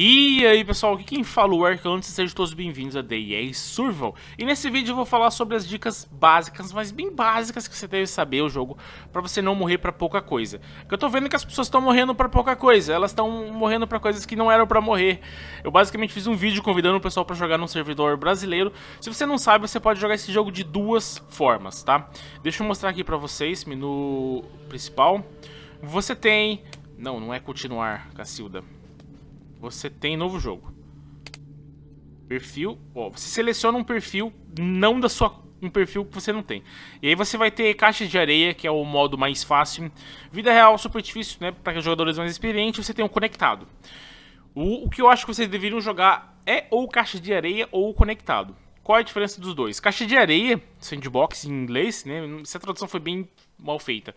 E aí pessoal, aqui quem fala o Arcantes, sejam todos bem-vindos a DEA Survival. E nesse vídeo eu vou falar sobre as dicas básicas, mas bem básicas que você deve saber o jogo para você não morrer para pouca coisa. Porque eu tô vendo que as pessoas estão morrendo para pouca coisa, elas estão morrendo para coisas que não eram para morrer. Eu basicamente fiz um vídeo convidando o pessoal para jogar num servidor brasileiro. Se você não sabe, você pode jogar esse jogo de duas formas, tá? Deixa eu mostrar aqui para vocês, menu principal. Você tem... Não, não é continuar, Cacilda você tem novo jogo. Perfil, ó, você seleciona um perfil não da sua um perfil que você não tem. E aí você vai ter caixa de areia, que é o modo mais fácil. Vida real super difícil, né, para jogadores mais experientes, você tem um conectado. O, o que eu acho que vocês deveriam jogar é ou caixa de areia ou conectado. Qual é a diferença dos dois? Caixa de areia, sandbox em inglês, né? Essa tradução foi bem mal feita.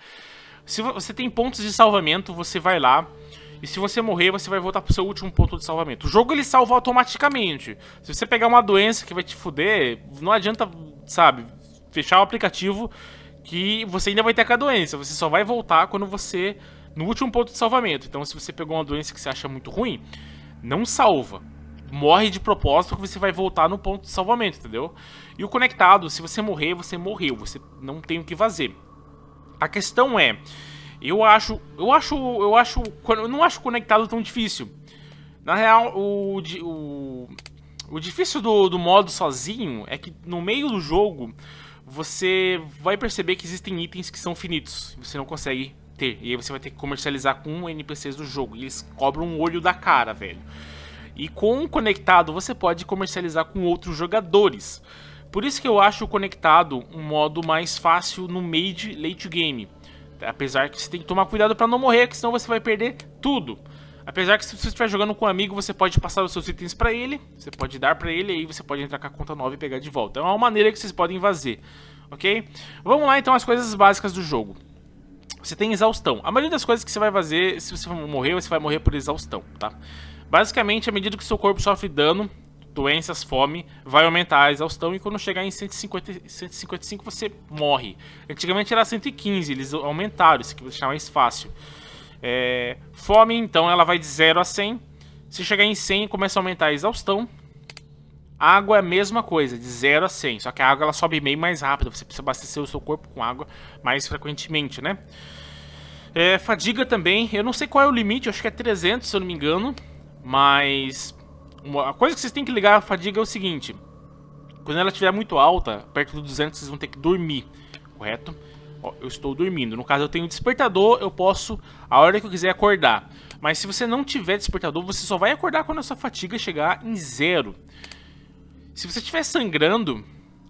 Se você tem pontos de salvamento, você vai lá, e se você morrer, você vai voltar pro seu último ponto de salvamento. O jogo ele salva automaticamente. Se você pegar uma doença que vai te fuder, não adianta, sabe, fechar o aplicativo que você ainda vai ter aquela doença. Você só vai voltar quando você. no último ponto de salvamento. Então, se você pegou uma doença que você acha muito ruim, não salva. Morre de propósito que você vai voltar no ponto de salvamento, entendeu? E o conectado, se você morrer, você morreu. Você não tem o que fazer. A questão é. Eu acho, eu acho, eu acho, eu não acho conectado tão difícil. Na real, o, o, o difícil do, do modo sozinho é que no meio do jogo você vai perceber que existem itens que são finitos, você não consegue ter. E aí você vai ter que comercializar com NPCs do jogo, e eles cobram um olho da cara, velho. E com o conectado você pode comercializar com outros jogadores. Por isso que eu acho o conectado um modo mais fácil no made late game. Apesar que você tem que tomar cuidado para não morrer, que senão você vai perder tudo. Apesar que se você estiver jogando com um amigo, você pode passar os seus itens para ele, você pode dar para ele e aí você pode entrar com a conta nova e pegar de volta. Então, é uma maneira que vocês podem fazer, ok? Vamos lá então as coisas básicas do jogo. Você tem exaustão. A maioria das coisas que você vai fazer, se você morrer, você vai morrer por exaustão, tá? Basicamente, à medida que seu corpo sofre dano, doenças, fome, vai aumentar a exaustão e quando chegar em 150, 155 você morre. Antigamente era 115, eles aumentaram, isso aqui vai deixar mais fácil. É, fome, então, ela vai de 0 a 100. Se chegar em 100, começa a aumentar a exaustão. Água é a mesma coisa, de 0 a 100, só que a água ela sobe meio mais rápido, você precisa abastecer o seu corpo com água mais frequentemente, né? É, fadiga também, eu não sei qual é o limite, acho que é 300, se eu não me engano, mas a coisa que vocês têm que ligar a fadiga é o seguinte. Quando ela estiver muito alta, perto do 200, vocês vão ter que dormir, correto? Ó, eu estou dormindo. No caso, eu tenho despertador, eu posso, a hora que eu quiser, acordar. Mas se você não tiver despertador, você só vai acordar quando a sua fatiga chegar em zero. Se você estiver sangrando,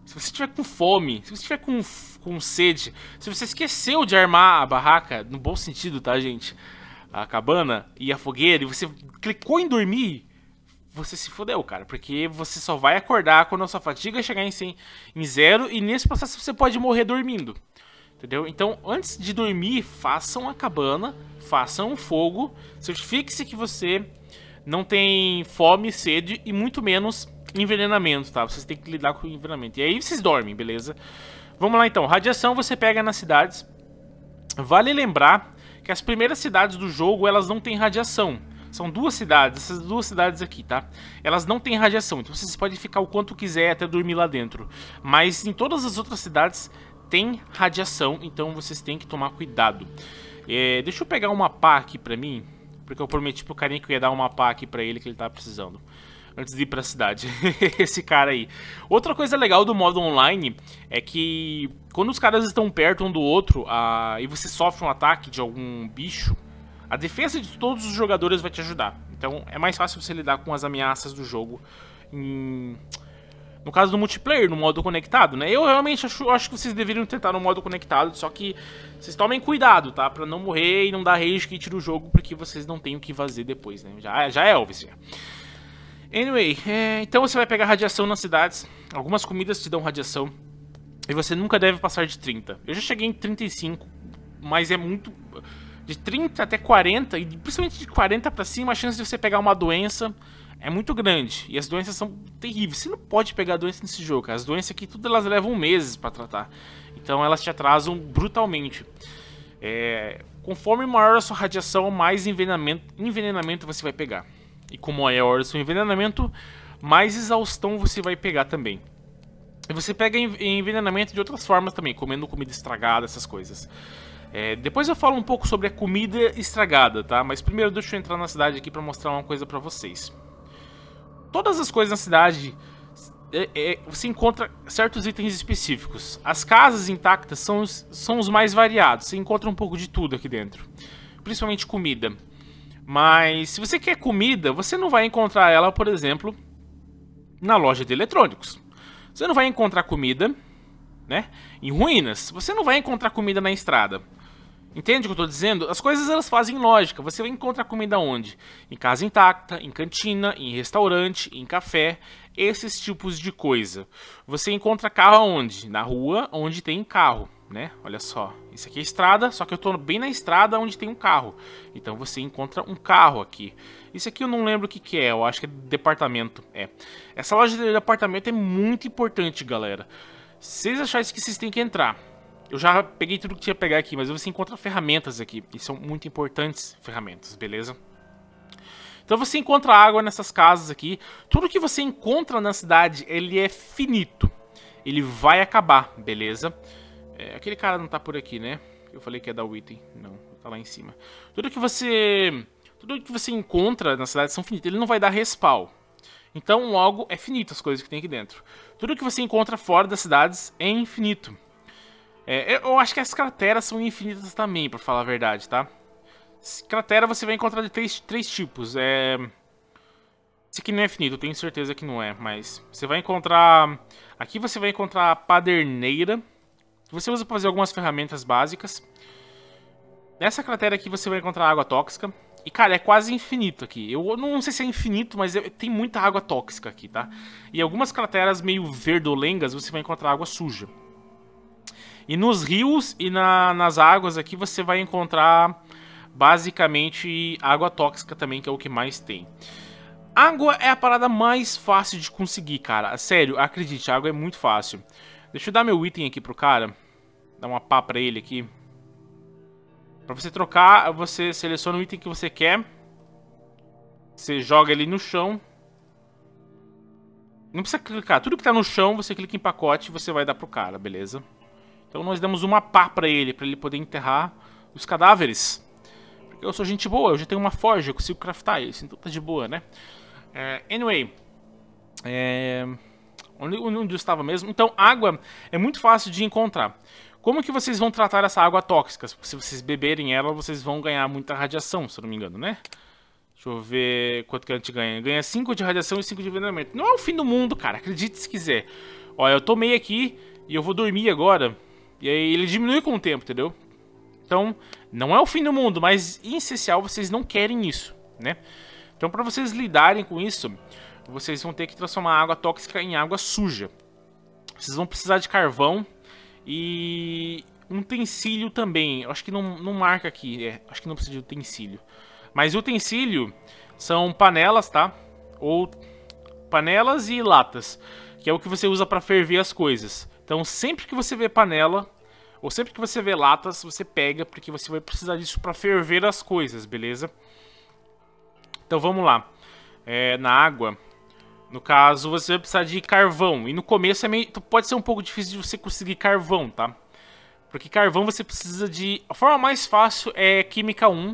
se você estiver com fome, se você estiver com, com sede, se você esqueceu de armar a barraca, no bom sentido, tá, gente? A cabana e a fogueira, e você clicou em dormir, você se fodeu, cara, porque você só vai acordar quando a sua fadiga chegar em, 100, em zero e nesse processo você pode morrer dormindo. Entendeu? Então, antes de dormir, façam a cabana, façam o fogo, certifique-se que você não tem fome, sede e muito menos envenenamento, tá? Vocês têm que lidar com o envenenamento. E aí vocês dormem, beleza? Vamos lá então. Radiação você pega nas cidades. Vale lembrar que as primeiras cidades do jogo, elas não têm radiação. São duas cidades, essas duas cidades aqui, tá? Elas não têm radiação, então vocês podem ficar o quanto quiser até dormir lá dentro. Mas em todas as outras cidades tem radiação, então vocês têm que tomar cuidado. É, deixa eu pegar uma pá aqui pra mim, porque eu prometi pro carinha que eu ia dar uma pá aqui pra ele que ele tava precisando antes de ir pra cidade. Esse cara aí. Outra coisa legal do modo online é que quando os caras estão perto um do outro ah, e você sofre um ataque de algum bicho, a defesa de todos os jogadores vai te ajudar. Então é mais fácil você lidar com as ameaças do jogo em... No caso do multiplayer, no modo conectado, né? Eu realmente acho, acho que vocês deveriam tentar no modo conectado, só que vocês tomem cuidado, tá? Pra não morrer e não dar rage que tira o jogo, porque vocês não têm o que fazer depois, né? Já, já é Elvis, Anyway, é, então você vai pegar radiação nas cidades, algumas comidas te dão radiação, e você nunca deve passar de 30. Eu já cheguei em 35, mas é muito de 30 até 40, e principalmente de 40 para cima, a chance de você pegar uma doença é muito grande. E as doenças são terríveis. Você não pode pegar doença nesse jogo. As doenças aqui, tudo elas levam meses para tratar. Então elas te atrasam brutalmente. É... conforme maior a sua radiação, mais envenenamento, envenenamento você vai pegar. E como maior o seu envenenamento, mais exaustão você vai pegar também. E você pega envenenamento de outras formas também, comendo comida estragada, essas coisas. É, depois eu falo um pouco sobre a comida estragada, tá? Mas primeiro deixa eu entrar na cidade aqui para mostrar uma coisa para vocês. Todas as coisas na cidade é, é, você encontra certos itens específicos. As casas intactas são os, são os mais variados. Você encontra um pouco de tudo aqui dentro, principalmente comida. Mas se você quer comida, você não vai encontrar ela, por exemplo, na loja de eletrônicos. Você não vai encontrar comida, né, em ruínas. Você não vai encontrar comida na estrada. Entende o que eu estou dizendo? As coisas elas fazem lógica. Você encontra comida onde? Em casa intacta, em cantina, em restaurante, em café, esses tipos de coisa. Você encontra carro onde? Na rua, onde tem carro, né? Olha só, isso aqui é estrada, só que eu estou bem na estrada onde tem um carro. Então você encontra um carro aqui. Isso aqui eu não lembro o que, que é, eu acho que é departamento. É. Essa loja de departamento é muito importante, galera. Se vocês acharem que vocês têm que entrar, eu já peguei tudo que tinha que pegar aqui, mas você encontra ferramentas aqui, que são muito importantes ferramentas, beleza? Então você encontra água nessas casas aqui. Tudo que você encontra na cidade, ele é finito. Ele vai acabar, beleza? É, aquele cara não tá por aqui, né? Eu falei que ia dar o item. Não, tá lá em cima. Tudo que você... Tudo que você encontra na cidade são finitos. Ele não vai dar respawn. Então, logo, é finito as coisas que tem aqui dentro. Tudo que você encontra fora das cidades é infinito. É, eu acho que as crateras são infinitas também, pra falar a verdade, tá? Cratera você vai encontrar de três, três tipos. É... Esse aqui não é finito, tenho certeza que não é, mas... Você vai encontrar... Aqui você vai encontrar a paderneira, que você usa pra fazer algumas ferramentas básicas. Nessa cratera aqui você vai encontrar água tóxica. E, cara, é quase infinito aqui. Eu não sei se é infinito, mas é, tem muita água tóxica aqui, tá? E algumas crateras meio verdolengas você vai encontrar água suja. E nos rios e na, nas águas aqui você vai encontrar basicamente água tóxica também, que é o que mais tem. Água é a parada mais fácil de conseguir, cara. Sério, acredite, água é muito fácil. Deixa eu dar meu item aqui pro cara. Dar uma pá pra ele aqui. Pra você trocar, você seleciona o item que você quer. Você joga ele no chão. Não precisa clicar. Tudo que tá no chão, você clica em pacote e você vai dar pro cara, beleza? Então nós demos uma pá para ele, para ele poder enterrar os cadáveres. Porque eu sou gente boa, eu já tenho uma forja, eu consigo craftar isso, então tá de boa, né? É, anyway, é, onde, onde eu estava mesmo? Então, água é muito fácil de encontrar. Como que vocês vão tratar essa água tóxica? Se vocês beberem ela, vocês vão ganhar muita radiação, se eu não me engano, né? Deixa eu ver quanto que a gente ganha. Ganha 5 de radiação e 5 de envenenamento. Não é o fim do mundo, cara. Acredite se quiser. Olha, eu tomei aqui e eu vou dormir agora. E aí ele diminui com o tempo, entendeu? Então, não é o fim do mundo, mas em essencial vocês não querem isso, né? Então, para vocês lidarem com isso, vocês vão ter que transformar a água tóxica em água suja. Vocês vão precisar de carvão e um utensílio também. Eu acho que não, não marca aqui, é, acho que não precisa de utensílio. Mas utensílio são panelas, tá? Ou panelas e latas, que é o que você usa para ferver as coisas. Então sempre que você vê panela, ou sempre que você vê latas, você pega, porque você vai precisar disso para ferver as coisas, beleza? Então vamos lá. É, na água, no caso, você vai precisar de carvão. E no começo é meio, então, pode ser um pouco difícil de você conseguir carvão, tá? Porque carvão você precisa de... A forma mais fácil é química 1.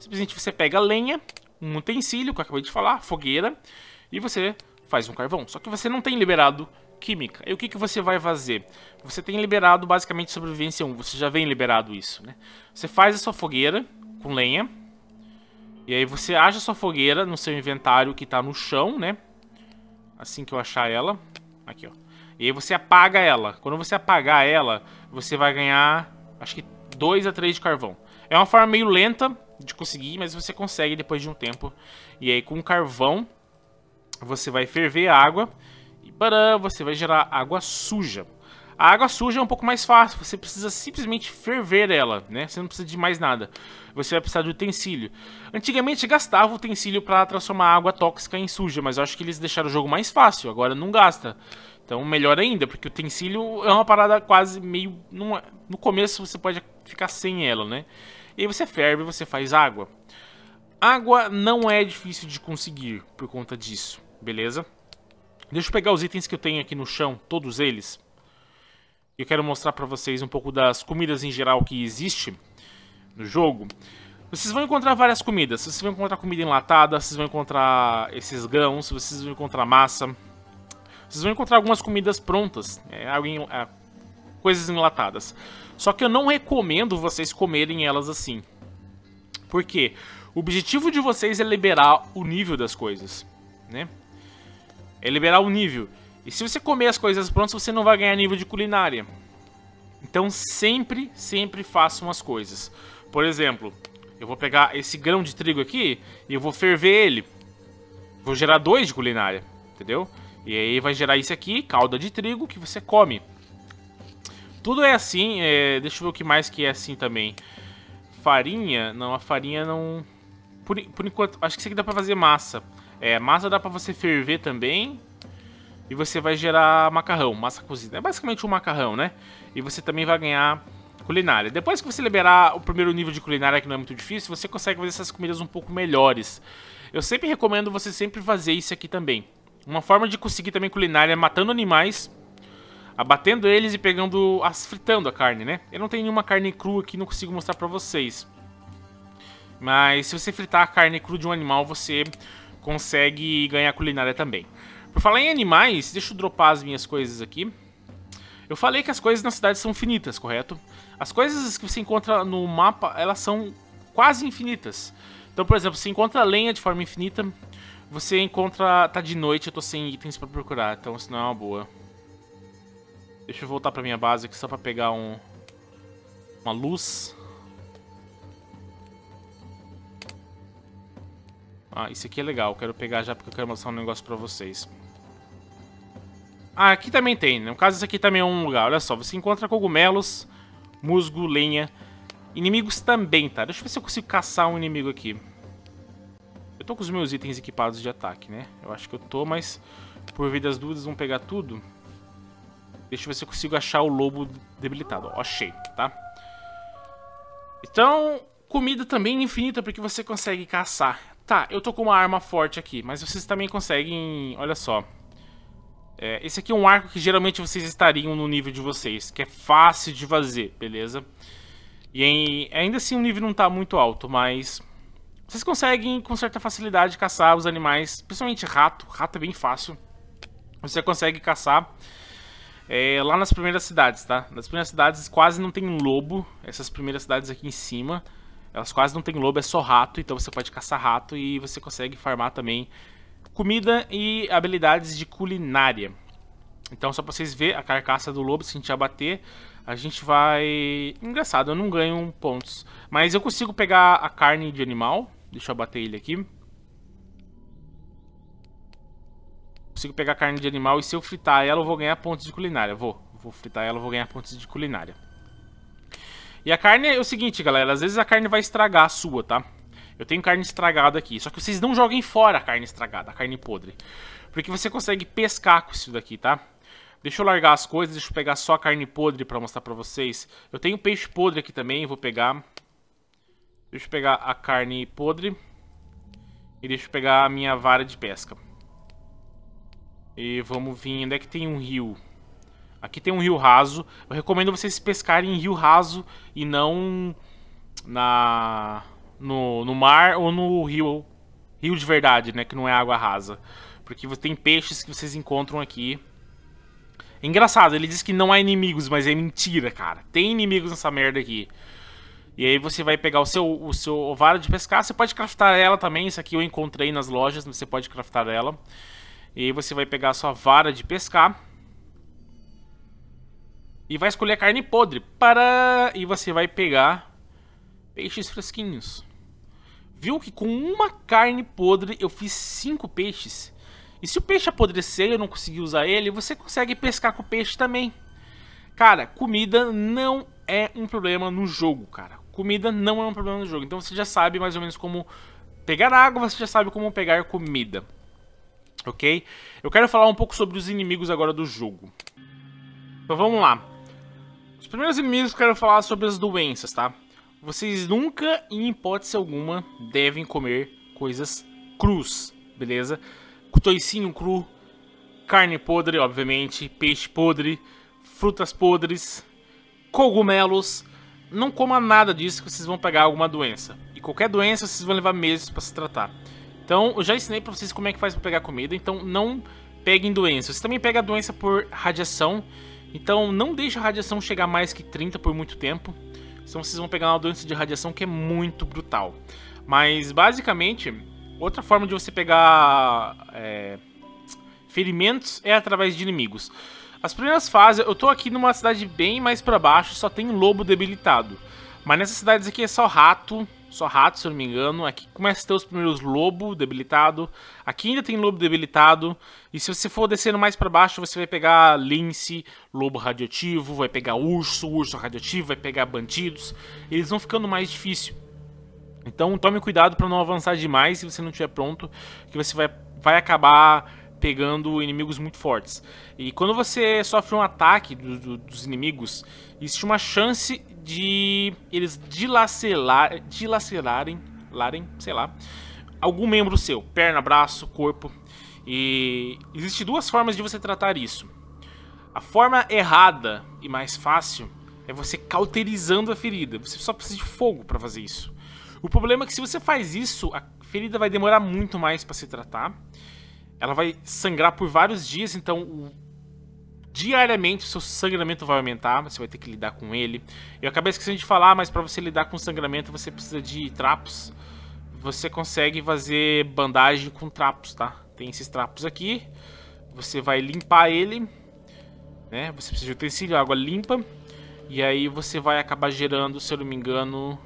Simplesmente você pega lenha, um utensílio, que eu acabei de falar, fogueira, e você faz um carvão. Só que você não tem liberado química. E o que, que você vai fazer? Você tem liberado basicamente sobrevivência 1, você já vem liberado isso, né? Você faz a sua fogueira com lenha, e aí você acha a sua fogueira no seu inventário que está no chão, né? Assim que eu achar ela, aqui ó. E aí você apaga ela. Quando você apagar ela, você vai ganhar, acho que 2 a 3 de carvão. É uma forma meio lenta de conseguir, mas você consegue depois de um tempo. E aí com carvão, você vai ferver a água Barã, você vai gerar água suja. A água suja é um pouco mais fácil, você precisa simplesmente ferver ela, né? Você não precisa de mais nada. Você vai precisar de utensílio. Antigamente gastava utensílio para transformar água tóxica em suja, mas eu acho que eles deixaram o jogo mais fácil, agora não gasta. Então melhor ainda, porque utensílio é uma parada quase meio... É, no começo você pode ficar sem ela, né? E aí você ferve e você faz água. Água não é difícil de conseguir por conta disso, beleza? Deixa eu pegar os itens que eu tenho aqui no chão, todos eles. Eu quero mostrar pra vocês um pouco das comidas em geral que existe no jogo. Vocês vão encontrar várias comidas. Vocês vão encontrar comida enlatada, vocês vão encontrar esses grãos, vocês vão encontrar massa. Vocês vão encontrar algumas comidas prontas, é, alguém, é, coisas enlatadas. Só que eu não recomendo vocês comerem elas assim. Por quê? O objetivo de vocês é liberar o nível das coisas, né? é liberar o nível. E se você comer as coisas prontas, você não vai ganhar nível de culinária. Então sempre, sempre façam as coisas. Por exemplo, eu vou pegar esse grão de trigo aqui e eu vou ferver ele. Vou gerar dois de culinária, entendeu? E aí vai gerar isso aqui, calda de trigo, que você come. Tudo é assim, é... deixa eu ver o que mais que é assim também. Farinha, não, a farinha não... Por, por enquanto, acho que isso aqui dá pra fazer massa. É, massa dá pra você ferver também. E você vai gerar macarrão, massa cozida. É basicamente um macarrão, né? E você também vai ganhar culinária. Depois que você liberar o primeiro nível de culinária, que não é muito difícil, você consegue fazer essas comidas um pouco melhores. Eu sempre recomendo você sempre fazer isso aqui também. Uma forma de conseguir também culinária é matando animais, abatendo eles e pegando, as, fritando a carne, né? Eu não tenho nenhuma carne crua aqui, não consigo mostrar pra vocês. Mas se você fritar a carne crua de um animal, você consegue ganhar culinária também. Por falar em animais, deixa eu dropar as minhas coisas aqui. Eu falei que as coisas na cidade são finitas, correto? As coisas que você encontra no mapa, elas são quase infinitas. Então, por exemplo, você encontra lenha de forma infinita, você encontra... Tá de noite, eu tô sem itens pra procurar, então isso não é uma boa. Deixa eu voltar pra minha base aqui só pra pegar um... Uma luz. Ah, isso aqui é legal. Quero pegar já porque eu quero mostrar um negócio pra vocês. Ah, aqui também tem. No caso, isso aqui também é um lugar. Olha só, você encontra cogumelos, musgo, lenha. Inimigos também, tá? Deixa eu ver se eu consigo caçar um inimigo aqui. Eu tô com os meus itens equipados de ataque, né? Eu acho que eu tô, mas por vida das dúvidas, vamos pegar tudo. Deixa eu ver se eu consigo achar o lobo debilitado. Ó, achei, tá? Então, comida também é infinita, porque você consegue caçar. Tá, eu tô com uma arma forte aqui, mas vocês também conseguem... Olha só. É, esse aqui é um arco que geralmente vocês estariam no nível de vocês, que é fácil de fazer, beleza? E em, ainda assim o nível não tá muito alto, mas... Vocês conseguem com certa facilidade caçar os animais, principalmente rato. Rato é bem fácil. Você consegue caçar é, lá nas primeiras cidades, tá? Nas primeiras cidades quase não tem um lobo, essas primeiras cidades aqui em cima... Elas quase não tem lobo, é só rato, então você pode caçar rato e você consegue farmar também comida e habilidades de culinária. Então só pra vocês verem a carcaça do lobo, se a gente abater, a gente vai... Engraçado, eu não ganho pontos. Mas eu consigo pegar a carne de animal. Deixa eu abater ele aqui. Consigo pegar a carne de animal e se eu fritar ela eu vou ganhar pontos de culinária. Vou, vou fritar ela eu vou ganhar pontos de culinária. E a carne é o seguinte, galera, às vezes a carne vai estragar a sua, tá? Eu tenho carne estragada aqui, só que vocês não joguem fora a carne estragada, a carne podre. Porque você consegue pescar com isso daqui, tá? Deixa eu largar as coisas, deixa eu pegar só a carne podre pra mostrar pra vocês. Eu tenho peixe podre aqui também, vou pegar. Deixa eu pegar a carne podre. E deixa eu pegar a minha vara de pesca. E vamos vir, onde é que tem um rio? Aqui tem um rio raso. Eu recomendo vocês pescarem em rio raso e não na no, no mar ou no rio rio de verdade, né, que não é água rasa, porque tem peixes que vocês encontram aqui. É engraçado, ele diz que não há inimigos, mas é mentira, cara. Tem inimigos nessa merda aqui. E aí você vai pegar o seu o seu ovário de pescar, você pode craftar ela também, isso aqui eu encontrei nas lojas, você pode craftar ela. E aí você vai pegar a sua vara de pescar e vai escolher a carne podre. Para... E você vai pegar peixes fresquinhos. Viu que com uma carne podre eu fiz cinco peixes? E se o peixe apodrecer e eu não conseguir usar ele, você consegue pescar com o peixe também. Cara, comida não é um problema no jogo, cara. Comida não é um problema no jogo. Então você já sabe mais ou menos como pegar água, você já sabe como pegar comida. Ok? Eu quero falar um pouco sobre os inimigos agora do jogo. Então vamos lá. Os primeiros inimigos que eu quero falar sobre as doenças, tá? Vocês nunca, em hipótese alguma, devem comer coisas cruz, beleza? Toicinho cru, carne podre, obviamente, peixe podre, frutas podres, cogumelos. Não coma nada disso que vocês vão pegar alguma doença. E qualquer doença vocês vão levar meses para se tratar. Então, eu já ensinei para vocês como é que faz para pegar comida, então não peguem doença. Você também pega doença por radiação então não deixe a radiação chegar mais que 30 por muito tempo, senão vocês vão pegar uma doença de radiação que é muito brutal. Mas basicamente, outra forma de você pegar é, ferimentos é através de inimigos. As primeiras fases, eu tô aqui numa cidade bem mais para baixo, só tem lobo debilitado. Mas nessas cidades aqui é só rato, só rato, se eu não me engano. Aqui começa a ter os primeiros lobo debilitado. Aqui ainda tem lobo debilitado. E se você for descendo mais para baixo, você vai pegar lince, lobo radioativo, vai pegar urso, urso radioativo, vai pegar bandidos. Eles vão ficando mais difícil. Então tome cuidado para não avançar demais se você não estiver pronto, que você vai, vai acabar pegando inimigos muito fortes. E quando você sofre um ataque do, do, dos inimigos, existe uma chance de eles dilacerar, dilacerarem, larem, sei lá, algum membro seu, perna, braço, corpo. E existe duas formas de você tratar isso. A forma errada e mais fácil é você cauterizando a ferida. Você só precisa de fogo para fazer isso. O problema é que se você faz isso, a ferida vai demorar muito mais para se tratar ela vai sangrar por vários dias, então o... diariamente o seu sangramento vai aumentar, você vai ter que lidar com ele. Eu acabei esquecendo de falar, mas para você lidar com sangramento você precisa de trapos. Você consegue fazer bandagem com trapos, tá? Tem esses trapos aqui. Você vai limpar ele, né? Você precisa de utensílio, água limpa. E aí você vai acabar gerando, se eu não me engano,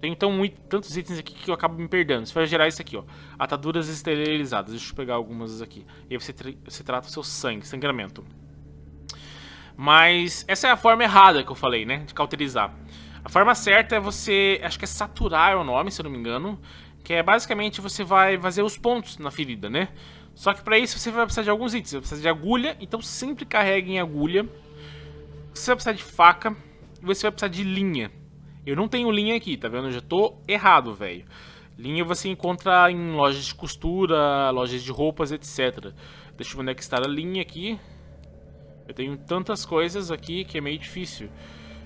tenho então muito, tantos itens aqui que eu acabo me perdendo. Você vai gerar isso aqui, ó. Ataduras esterilizadas. Deixa eu pegar algumas aqui. E aí você, você trata o seu sangue, sangramento. Mas essa é a forma errada que eu falei, né? De cauterizar. A forma certa é você... Acho que é saturar é o nome, se eu não me engano. Que é basicamente você vai fazer os pontos na ferida, né? Só que para isso você vai precisar de alguns itens. Você vai precisar de agulha, então sempre carregue em agulha. Você vai precisar de faca. E você vai precisar de linha. Eu não tenho linha aqui, tá vendo? Eu já tô errado, velho. Linha você encontra em lojas de costura, lojas de roupas, etc. Deixa eu ver onde é que está a linha aqui. Eu tenho tantas coisas aqui que é meio difícil.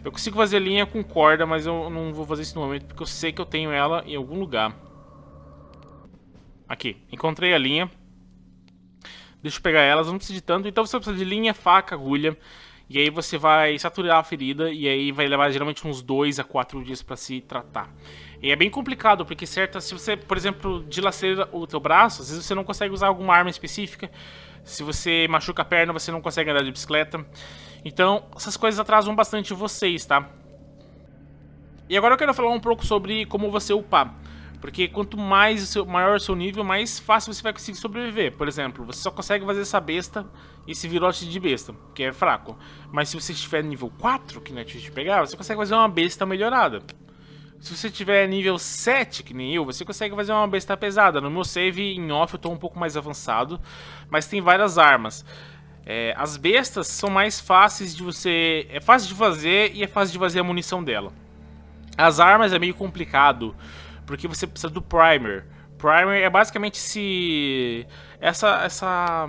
Eu consigo fazer linha com corda, mas eu não vou fazer isso no momento porque eu sei que eu tenho ela em algum lugar. Aqui, encontrei a linha. Deixa eu pegar elas, não preciso de tanto. Então você precisa de linha, faca, agulha. E aí você vai saturar a ferida e aí vai levar geralmente uns 2 a 4 dias para se tratar. E é bem complicado, porque certa, se você, por exemplo, dilacerar o teu braço, às vezes você não consegue usar alguma arma específica. Se você machuca a perna, você não consegue andar de bicicleta. Então, essas coisas atrasam bastante vocês, tá? E agora eu quero falar um pouco sobre como você upar. Porque quanto mais o seu, maior o seu nível, mais fácil você vai conseguir sobreviver. Por exemplo, você só consegue fazer essa besta, esse virote de besta, que é fraco. Mas se você estiver nível 4, que não é difícil de pegar, você consegue fazer uma besta melhorada. Se você tiver nível 7, que nem eu, você consegue fazer uma besta pesada. No meu save em off eu estou um pouco mais avançado, mas tem várias armas. É, as bestas são mais fáceis de você... É fácil de fazer e é fácil de fazer a munição dela. As armas é meio complicado, porque você precisa do primer. Primer é basicamente se essa essa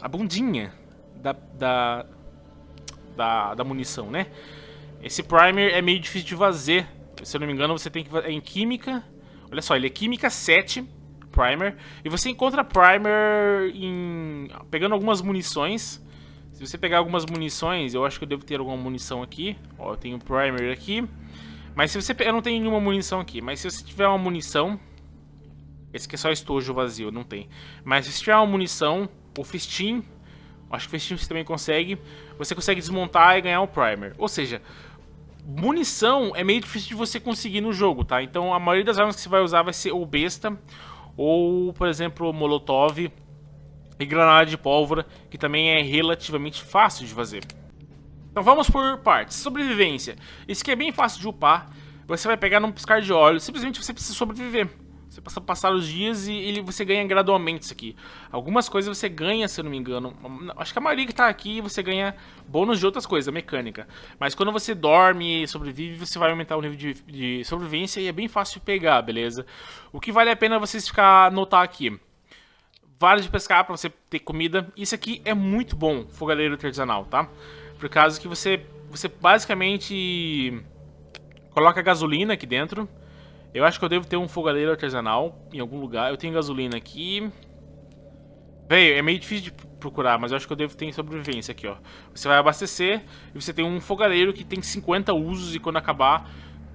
a bundinha da, da da, da munição, né? Esse primer é meio difícil de fazer. Se eu não me engano, você tem que é em química. Olha só, ele é química 7 primer e você encontra primer em pegando algumas munições. Se você pegar algumas munições, eu acho que eu devo ter alguma munição aqui. Ó, eu tenho primer aqui. Mas se você... Eu não tenho nenhuma munição aqui, mas se você tiver uma munição... Esse aqui é só estojo vazio, não tem. Mas se você tiver uma munição, o festim... Acho que o festim você também consegue. Você consegue desmontar e ganhar o um primer. Ou seja, munição é meio difícil de você conseguir no jogo, tá? Então a maioria das armas que você vai usar vai ser ou besta, ou, por exemplo, molotov e granada de pólvora, que também é relativamente fácil de fazer. Então vamos por partes. Sobrevivência. Isso aqui é bem fácil de upar. Você vai pegar num piscar de óleo. Simplesmente você precisa sobreviver. Você passa passar os dias e ele, você ganha gradualmente isso aqui. Algumas coisas você ganha, se eu não me engano. Acho que a maioria que tá aqui você ganha bônus de outras coisas, mecânica. Mas quando você dorme e sobrevive, você vai aumentar o nível de, de sobrevivência e é bem fácil de pegar, beleza? O que vale a pena vocês ficar notar aqui. Vale de pescar para você ter comida. Isso aqui é muito bom, fogaleiro artesanal, tá? Por causa que você, você basicamente coloca gasolina aqui dentro. Eu acho que eu devo ter um fogareiro artesanal em algum lugar. Eu tenho gasolina aqui. Veio, é meio difícil de procurar, mas eu acho que eu devo ter sobrevivência aqui, ó. Você vai abastecer e você tem um fogareiro que tem 50 usos e quando acabar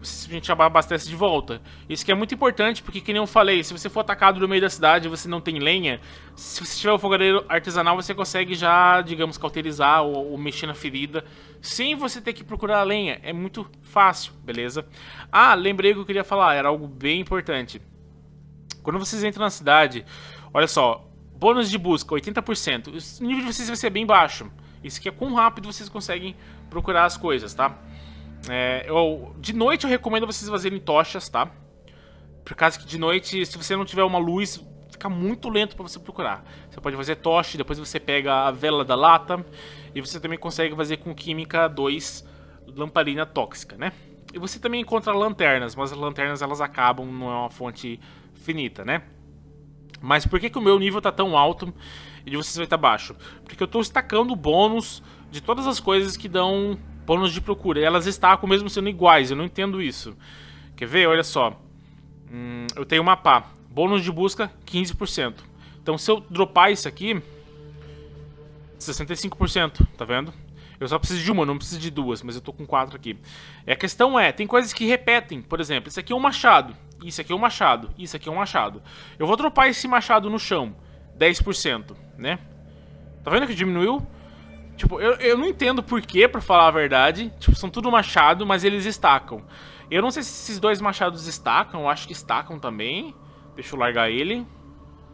simplesmente abastece de volta. Isso que é muito importante, porque, como eu falei, se você for atacado no meio da cidade e você não tem lenha, se você tiver o fogareiro artesanal, você consegue já, digamos, cauterizar ou, ou mexer na ferida, sem você ter que procurar lenha. É muito fácil, beleza? Ah, lembrei que eu queria falar, era algo bem importante. Quando vocês entram na cidade, olha só, bônus de busca, 80%. O nível de vocês vai ser bem baixo. Isso aqui é quão rápido vocês conseguem procurar as coisas, tá? É, eu, de noite eu recomendo vocês fazerem tochas, tá? Por causa que de noite, se você não tiver uma luz, fica muito lento para você procurar. Você pode fazer tocha, depois você pega a vela da lata e você também consegue fazer com química 2 lamparina tóxica, né? E você também encontra lanternas, mas as lanternas elas acabam, não é uma fonte finita, né? Mas por que, que o meu nível tá tão alto e de vocês vai estar tá baixo? Porque eu tô estacando o bônus de todas as coisas que dão planos de procura. Elas estacam mesmo sendo iguais, eu não entendo isso. Quer ver? Olha só. Hum, eu tenho uma pá. Bônus de busca, 15%. Então se eu dropar isso aqui... 65%, tá vendo? Eu só preciso de uma, não preciso de duas, mas eu tô com quatro aqui. a questão é, tem coisas que repetem. Por exemplo, isso aqui é um machado, isso aqui é um machado, isso aqui é um machado. Eu vou dropar esse machado no chão, 10%, né? Tá vendo que diminuiu? Tipo, eu, eu não entendo porquê, pra falar a verdade. Tipo, são tudo machado, mas eles estacam. Eu não sei se esses dois machados estacam, eu acho que estacam também. Deixa eu largar ele.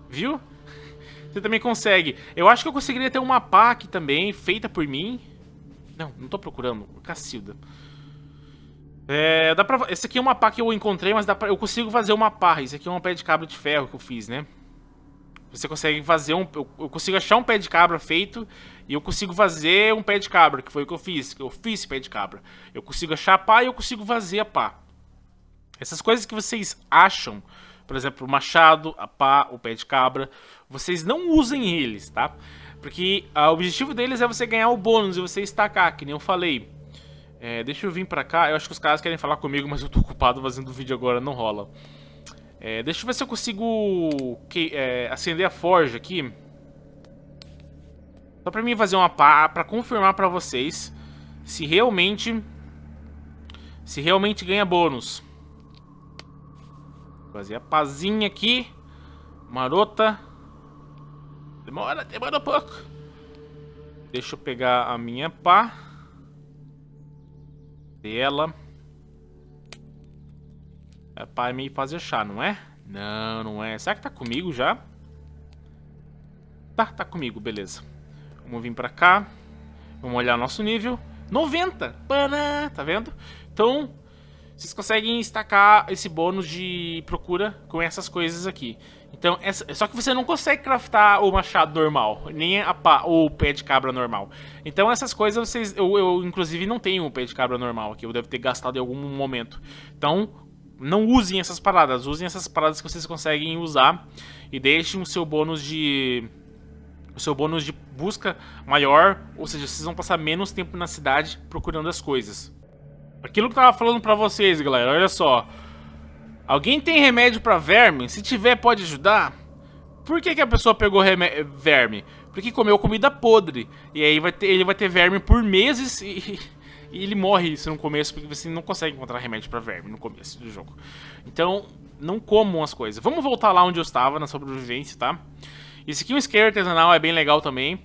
Viu? Você também consegue. Eu acho que eu conseguiria ter uma pá aqui também, feita por mim. Não, não tô procurando. Cacilda. É, dá pra... Esse aqui é uma pá que eu encontrei, mas dá pra... eu consigo fazer uma pá. Esse aqui é um pé de cabra de ferro que eu fiz, né? Você consegue fazer um... Eu consigo achar um pé de cabra feito e eu consigo fazer um pé de cabra, que foi o que eu fiz. Eu fiz pé de cabra. Eu consigo achar a pá e eu consigo fazer a pá. Essas coisas que vocês acham, por exemplo, o machado, a pá, o pé de cabra, vocês não usem eles, tá? Porque a, ah, o objetivo deles é você ganhar o bônus e você estacar, que nem eu falei. É, deixa eu vir pra cá. Eu acho que os caras querem falar comigo, mas eu tô ocupado fazendo vídeo agora, não rola. É, deixa eu ver se eu consigo que, é, acender a forja aqui. Só pra mim fazer uma pá, pra confirmar pra vocês se realmente... Se realmente ganha bônus. Fazer a pazinha aqui. Marota. Demora, demora um pouco. Deixa eu pegar a minha pá. Dela. A é pá é meio fazer chá, não é? Não, não é. Será que tá comigo já? Tá, tá comigo, beleza. Vamos vir pra cá. Vamos olhar nosso nível. 90! pana Tá vendo? Então, vocês conseguem destacar esse bônus de procura com essas coisas aqui. Então, essa... só que você não consegue craftar o machado normal, nem a pá, ou o pé de cabra normal. Então essas coisas vocês... Eu, eu inclusive não tenho o pé de cabra normal aqui, eu devo ter gastado em algum momento. Então, não usem essas paradas, usem essas paradas que vocês conseguem usar e deixem o seu bônus de o seu bônus de busca maior, ou seja, vocês vão passar menos tempo na cidade procurando as coisas. Aquilo que eu tava falando pra vocês, galera, olha só. Alguém tem remédio pra verme? Se tiver, pode ajudar? Por que, que a pessoa pegou verme? Porque comeu comida podre. E aí vai ter, ele vai ter verme por meses e, e ele morre isso no começo, porque você não consegue encontrar remédio para verme no começo do jogo. Então, não comam as coisas. Vamos voltar lá onde eu estava, na sobrevivência, tá? Esse aqui um artesanal, é bem legal também.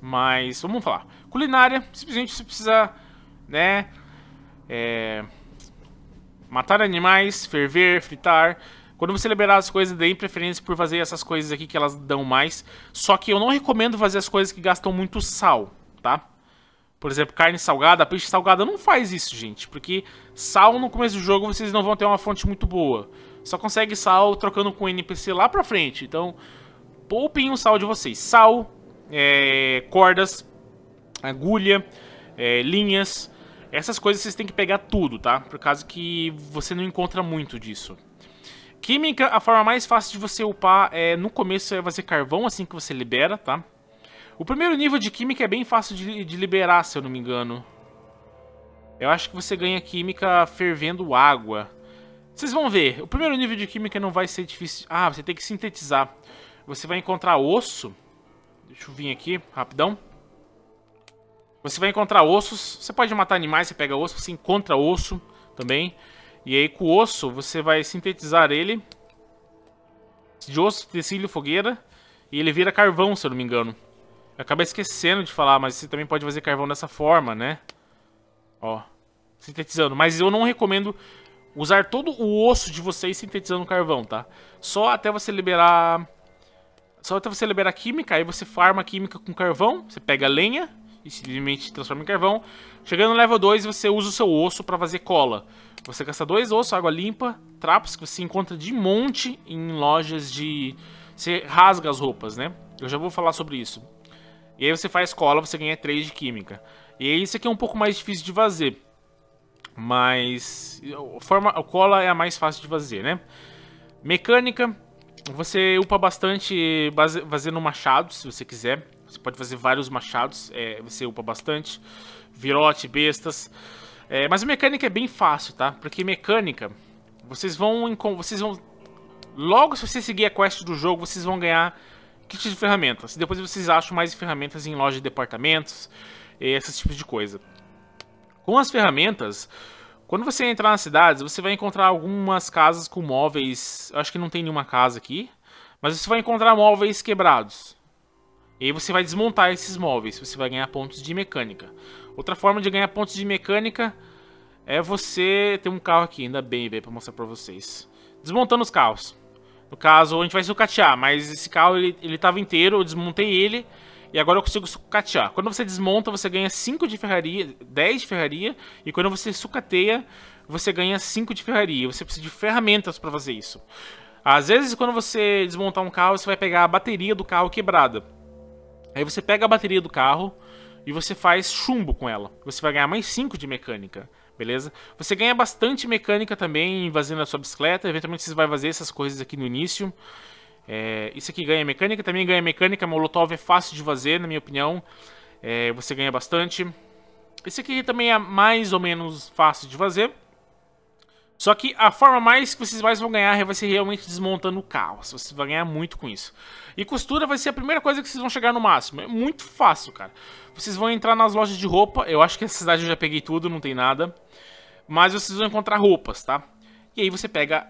Mas vamos falar. Culinária, simplesmente você precisa, né? É, matar animais, ferver, fritar. Quando você liberar as coisas, dêem preferência por fazer essas coisas aqui que elas dão mais. Só que eu não recomendo fazer as coisas que gastam muito sal, tá? Por exemplo, carne salgada, peixe salgada, não faz isso, gente. Porque sal no começo do jogo vocês não vão ter uma fonte muito boa. Só consegue sal trocando com o NPC lá pra frente. Então, Poupem o sal de vocês. Sal, é, cordas, agulha, é, linhas. Essas coisas vocês têm que pegar tudo, tá? Por causa que você não encontra muito disso. Química, a forma mais fácil de você upar é no começo é fazer carvão assim que você libera, tá? O primeiro nível de química é bem fácil de, de liberar, se eu não me engano. Eu acho que você ganha química fervendo água. Vocês vão ver, o primeiro nível de química não vai ser difícil... Ah, você tem que sintetizar. Você vai encontrar osso. Deixa eu vir aqui, rapidão. Você vai encontrar ossos. Você pode matar animais, você pega osso, você encontra osso também. E aí com o osso, você vai sintetizar ele. De osso, tecido, fogueira. E ele vira carvão, se eu não me engano. Eu acabei esquecendo de falar, mas você também pode fazer carvão dessa forma, né? Ó, sintetizando. Mas eu não recomendo usar todo o osso de vocês sintetizando carvão, tá? Só até você liberar só até você liberar química, aí você farma química com carvão, você pega lenha e simplesmente transforma em carvão. Chegando no level 2, você usa o seu osso para fazer cola. Você gasta dois ossos, água limpa, trapos que você encontra de monte em lojas de... Você rasga as roupas, né? Eu já vou falar sobre isso. E aí você faz cola, você ganha 3 de química. E isso aqui é um pouco mais difícil de fazer. Mas... Forma, cola é a mais fácil de fazer, né? Mecânica, você upa bastante fazendo machado, se você quiser. Você pode fazer vários machados, é, você upa bastante. Virote, bestas. É, mas a mecânica é bem fácil, tá? Porque mecânica, vocês vão... Vocês vão logo se você seguir a quest do jogo, vocês vão ganhar kits de ferramentas. Depois vocês acham mais ferramentas em lojas de departamentos, é, esses tipos de coisa. Com as ferramentas, quando você entrar nas cidades, você vai encontrar algumas casas com móveis... Eu acho que não tem nenhuma casa aqui. Mas você vai encontrar móveis quebrados. E aí você vai desmontar esses móveis, você vai ganhar pontos de mecânica. Outra forma de ganhar pontos de mecânica é você ter um carro aqui, ainda bem, bem pra mostrar pra vocês. Desmontando os carros. No caso, a gente vai sucatear, mas esse carro ele, ele tava inteiro, eu desmontei ele... E agora eu consigo sucatear. Quando você desmonta, você ganha 5 de ferraria, 10 de ferraria. E quando você sucateia, você ganha 5 de ferraria. Você precisa de ferramentas para fazer isso. Às vezes, quando você desmontar um carro, você vai pegar a bateria do carro quebrada. Aí você pega a bateria do carro e você faz chumbo com ela. Você vai ganhar mais 5 de mecânica, beleza? Você ganha bastante mecânica também vazando a sua bicicleta. Eventualmente, você vai fazer essas coisas aqui no início. É, isso aqui ganha mecânica, também ganha mecânica, molotov é fácil de fazer, na minha opinião. É, você ganha bastante. Esse aqui também é mais ou menos fácil de fazer. Só que a forma mais que vocês mais vão ganhar é vai ser realmente desmontando o carro. Você vai ganhar muito com isso. E costura vai ser a primeira coisa que vocês vão chegar no máximo. É muito fácil, cara. Vocês vão entrar nas lojas de roupa. Eu acho que essa cidade eu já peguei tudo, não tem nada. Mas vocês vão encontrar roupas, tá? E aí você pega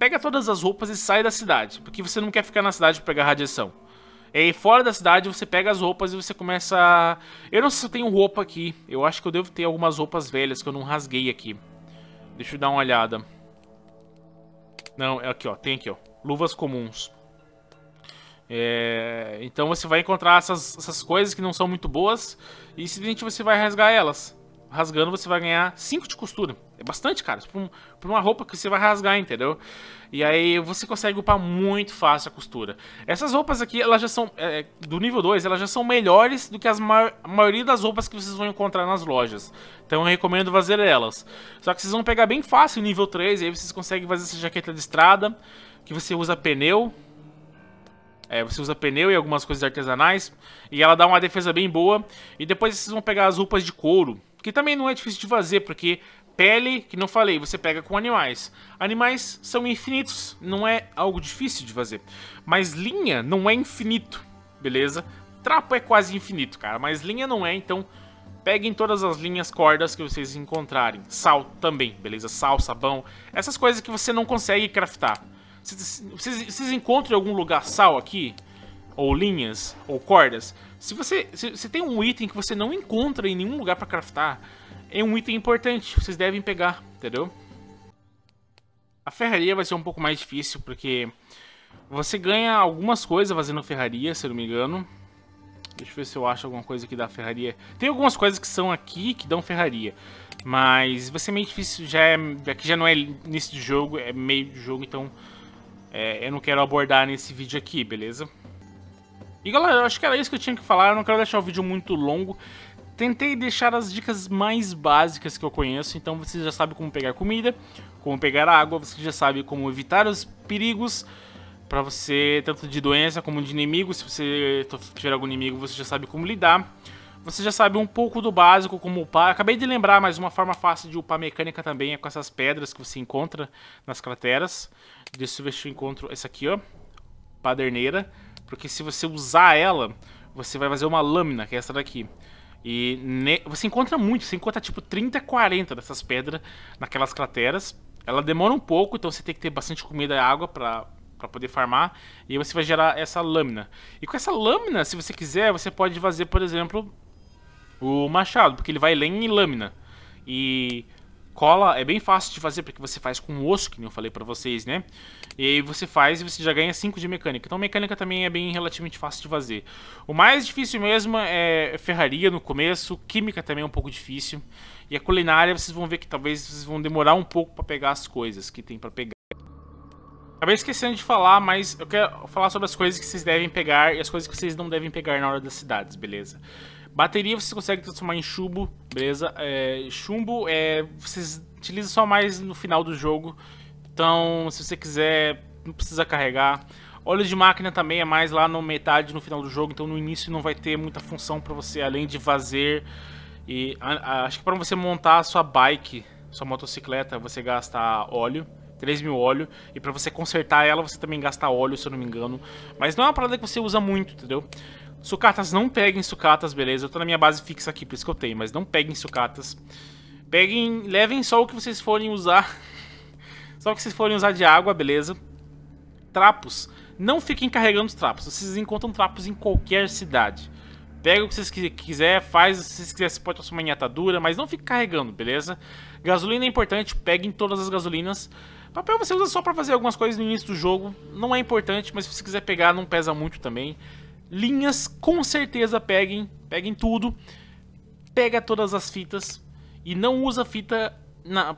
pega todas as roupas e sai da cidade, porque você não quer ficar na cidade pra pegar radiação. E aí, fora da cidade, você pega as roupas e você começa a... Eu não sei se eu tenho roupa aqui. Eu acho que eu devo ter algumas roupas velhas que eu não rasguei aqui. Deixa eu dar uma olhada. Não, é aqui, ó. Tem aqui, ó. Luvas comuns. É... Então você vai encontrar essas, essas coisas que não são muito boas e simplesmente você vai rasgar elas rasgando, você vai ganhar 5 de costura. É bastante, cara. Por, tipo, um, uma roupa que você vai rasgar, entendeu? E aí você consegue upar muito fácil a costura. Essas roupas aqui, elas já são. É, do nível 2, elas já são melhores do que as ma a maioria das roupas que vocês vão encontrar nas lojas. Então eu recomendo fazer elas. Só que vocês vão pegar bem fácil o nível 3, e aí vocês conseguem fazer essa jaqueta de estrada, que você usa pneu. É, você usa pneu e algumas coisas artesanais. E ela dá uma defesa bem boa. E depois vocês vão pegar as roupas de couro que também não é difícil de fazer, porque pele, que não falei, você pega com animais. Animais são infinitos, não é algo difícil de fazer. Mas linha não é infinito, beleza? Trapo é quase infinito, cara, mas linha não é, então peguem todas as linhas, cordas que vocês encontrarem. Sal também, beleza? Sal, sabão, essas coisas que você não consegue craftar. Vocês, vocês, vocês encontram em algum lugar sal aqui? Ou linhas, ou cordas? Se você se, tem um item que você não encontra em nenhum lugar para craftar, é um item importante, vocês devem pegar, entendeu? A ferraria vai ser um pouco mais difícil, porque você ganha algumas coisas fazendo ferraria, se eu não me engano. Deixa eu ver se eu acho alguma coisa que dá ferraria. Tem algumas coisas que são aqui que dão ferraria. Mas vai ser meio difícil, já é, aqui já não é início de jogo, é meio de jogo, então é, eu não quero abordar nesse vídeo aqui, beleza? E galera, acho que era isso que eu tinha que falar, eu não quero deixar o vídeo muito longo. Tentei deixar as dicas mais básicas que eu conheço, então você já sabe como pegar comida, como pegar água, você já sabe como evitar os perigos para você, tanto de doença como de inimigo, se você tiver algum inimigo, você já sabe como lidar. Você já sabe um pouco do básico, como upar. Acabei de lembrar, mas uma forma fácil de upar mecânica também é com essas pedras que você encontra nas crateras. Deixa eu ver se eu encontro essa aqui, ó. Paderneira. Porque se você usar ela, você vai fazer uma lâmina, que é essa daqui. E ne... você encontra muito, você encontra tipo 30, 40 dessas pedras naquelas crateras. Ela demora um pouco, então você tem que ter bastante comida e água pra, pra poder farmar. E aí você vai gerar essa lâmina. E com essa lâmina, se você quiser, você pode fazer, por exemplo, o machado, porque ele vai além em lâmina. E cola é bem fácil de fazer, porque você faz com osso, que nem eu falei pra vocês, né? E aí você faz e você já ganha 5 de mecânica. Então mecânica também é bem relativamente fácil de fazer. O mais difícil mesmo é ferraria no começo, química também é um pouco difícil. E a culinária vocês vão ver que talvez vocês vão demorar um pouco pra pegar as coisas que tem pra pegar. Acabei esquecendo de falar, mas eu quero falar sobre as coisas que vocês devem pegar e as coisas que vocês não devem pegar na hora das cidades, beleza? Bateria você consegue transformar em chumbo, beleza? É, chumbo é, vocês utiliza só mais no final do jogo, então se você quiser, não precisa carregar. Óleo de máquina também é mais lá no metade, no final do jogo, então no início não vai ter muita função para você, além de fazer... E a, a, acho que para você montar a sua bike, sua motocicleta, você gasta óleo. 3 mil óleo, e para você consertar ela você também gasta óleo, se eu não me engano. Mas não é uma parada que você usa muito, entendeu? Sucatas, não peguem sucatas, beleza? Eu tô na minha base fixa aqui, por isso que eu tenho, mas não peguem sucatas. Peguem, levem só o que vocês forem usar. só o que vocês forem usar de água, beleza? Trapos. Não fiquem carregando os trapos. Vocês encontram trapos em qualquer cidade. Pega o que vocês quiser, faz, se vocês quiserem, você pode transformar em atadura, mas não fique carregando, beleza? Gasolina é importante, peguem todas as gasolinas. Papel você usa só pra fazer algumas coisas no início do jogo, não é importante, mas se você quiser pegar, não pesa muito também linhas com certeza peguem, peguem tudo, pega todas as fitas e não usa fita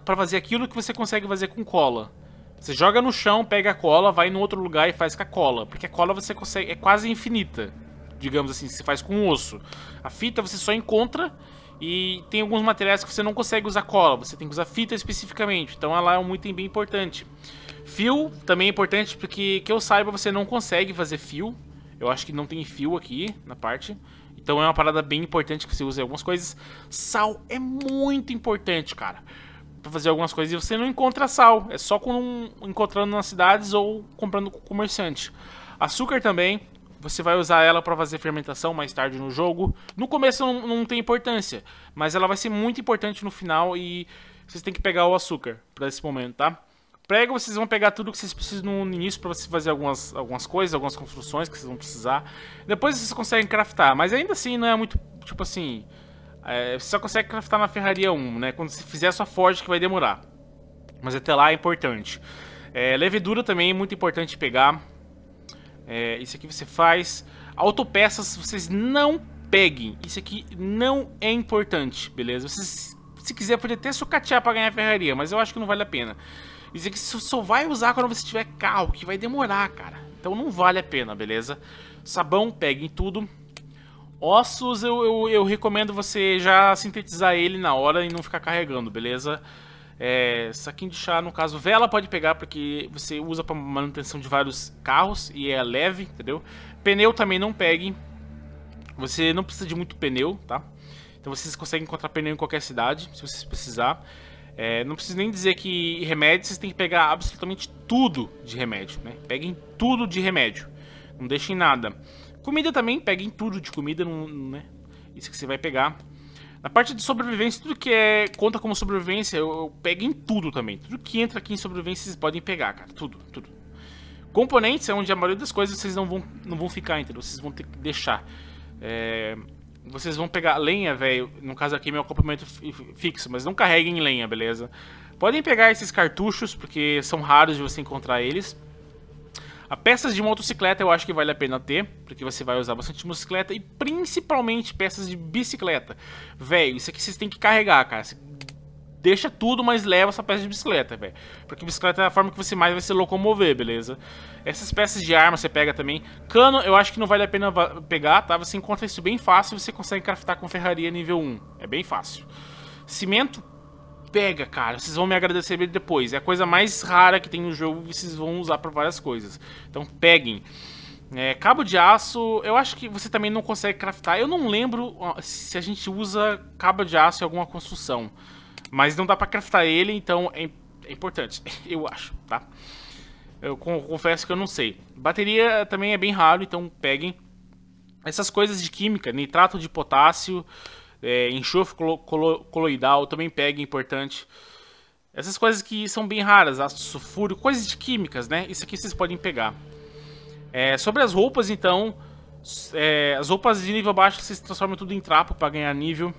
para fazer aquilo que você consegue fazer com cola. Você joga no chão, pega a cola, vai no outro lugar e faz com a cola, porque a cola você consegue é quase infinita, digamos assim, se faz com osso. A fita você só encontra e tem alguns materiais que você não consegue usar cola, você tem que usar fita especificamente, então ela é um item bem importante. Fio também é importante porque que eu saiba você não consegue fazer fio, eu acho que não tem fio aqui na parte. Então é uma parada bem importante que você use em algumas coisas. Sal é muito importante, cara. Pra fazer algumas coisas e você não encontra sal. É só com, encontrando nas cidades ou comprando com o comerciante. Açúcar também. Você vai usar ela para fazer fermentação mais tarde no jogo. No começo não, não tem importância. Mas ela vai ser muito importante no final e vocês têm que pegar o açúcar para esse momento, tá? prego, vocês vão pegar tudo que vocês precisam no início para vocês fazer algumas, algumas coisas, algumas construções que vocês vão precisar. Depois vocês conseguem craftar, mas ainda assim não é muito, tipo assim... É, você só consegue craftar na ferraria 1, né? Quando você fizer a sua forja que vai demorar. Mas até lá é importante. É, levedura também é muito importante pegar. É, isso aqui você faz. Autopeças vocês não peguem. Isso aqui não é importante, beleza? Vocês, se quiser, poderia até sucatear pra ganhar ferraria, mas eu acho que não vale a pena. E dizer que você só vai usar quando você tiver carro, que vai demorar, cara. Então não vale a pena, beleza? Sabão, peguem tudo. Ossos, eu, eu, eu, recomendo você já sintetizar ele na hora e não ficar carregando, beleza? É, saquinho de chá, no caso, vela pode pegar porque você usa para manutenção de vários carros e é leve, entendeu? Pneu também não pegue Você não precisa de muito pneu, tá? Então vocês conseguem encontrar pneu em qualquer cidade, se vocês precisar. É, não preciso nem dizer que remédio vocês têm que pegar absolutamente tudo de remédio, né? Peguem tudo de remédio, não deixem nada. Comida também, peguem tudo de comida, não, né? Isso que você vai pegar. Na parte de sobrevivência, tudo que é conta como sobrevivência, eu, eu pego em tudo também. Tudo que entra aqui em sobrevivência, vocês podem pegar, cara. Tudo, tudo. Componentes é onde a maioria das coisas vocês não vão, não vão ficar, entendeu? Vocês vão ter que deixar. É, vocês vão pegar lenha, velho. No caso aqui, meu acoplamento fixo, mas não carreguem lenha, beleza? Podem pegar esses cartuchos, porque são raros de você encontrar eles. A peças de motocicleta eu acho que vale a pena ter, porque você vai usar bastante motocicleta e principalmente peças de bicicleta. Velho, isso aqui vocês têm que carregar, cara deixa tudo, mas leva essa peça de bicicleta, velho. Porque bicicleta é a forma que você mais vai se locomover, beleza? Essas peças de arma você pega também. Cano, eu acho que não vale a pena pegar, tá? Você encontra isso bem fácil e você consegue craftar com ferraria nível 1. É bem fácil. Cimento, pega, cara. Vocês vão me agradecer depois. É a coisa mais rara que tem no jogo e vocês vão usar pra várias coisas. Então peguem. É, cabo de aço, eu acho que você também não consegue craftar. Eu não lembro se a gente usa cabo de aço em alguma construção. Mas não dá pra craftar ele, então é, é importante, eu acho, tá? Eu confesso que eu não sei. Bateria também é bem raro, então peguem. Essas coisas de química, nitrato de potássio, é, enxofre colo colo coloidal, também peguem, é importante. Essas coisas que são bem raras, ácido sulfúrico, coisas de químicas, né? Isso aqui vocês podem pegar. É, sobre as roupas, então, é, as roupas de nível baixo vocês transformam tudo em trapo para ganhar nível.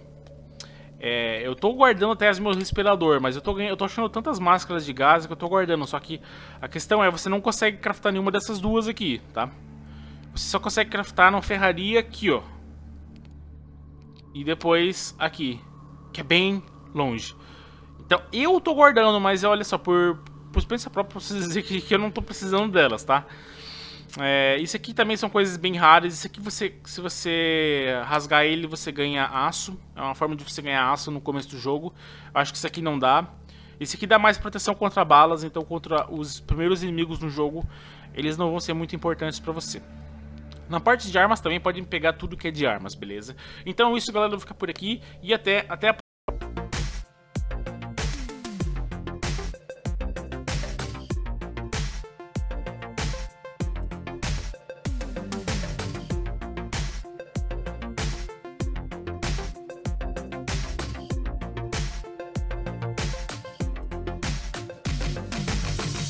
É, eu tô guardando até os meus respiradores mas eu tô, eu tô achando tantas máscaras de gás que eu tô guardando. Só que a questão é, você não consegue craftar nenhuma dessas duas aqui, tá? Você só consegue craftar na ferraria aqui, ó. E depois aqui, que é bem longe. Então, eu tô guardando, mas olha só, por, por experiência própria, preciso dizer que, que eu não tô precisando delas, tá? Tá? É, isso aqui também são coisas bem raras. Isso aqui, você, se você rasgar ele, você ganha aço. É uma forma de você ganhar aço no começo do jogo. Acho que isso aqui não dá. Esse aqui dá mais proteção contra balas, então contra os primeiros inimigos no jogo, eles não vão ser muito importantes pra você. Na parte de armas também podem pegar tudo que é de armas, beleza? Então isso, galera, eu vou ficar por aqui e até, até a próxima.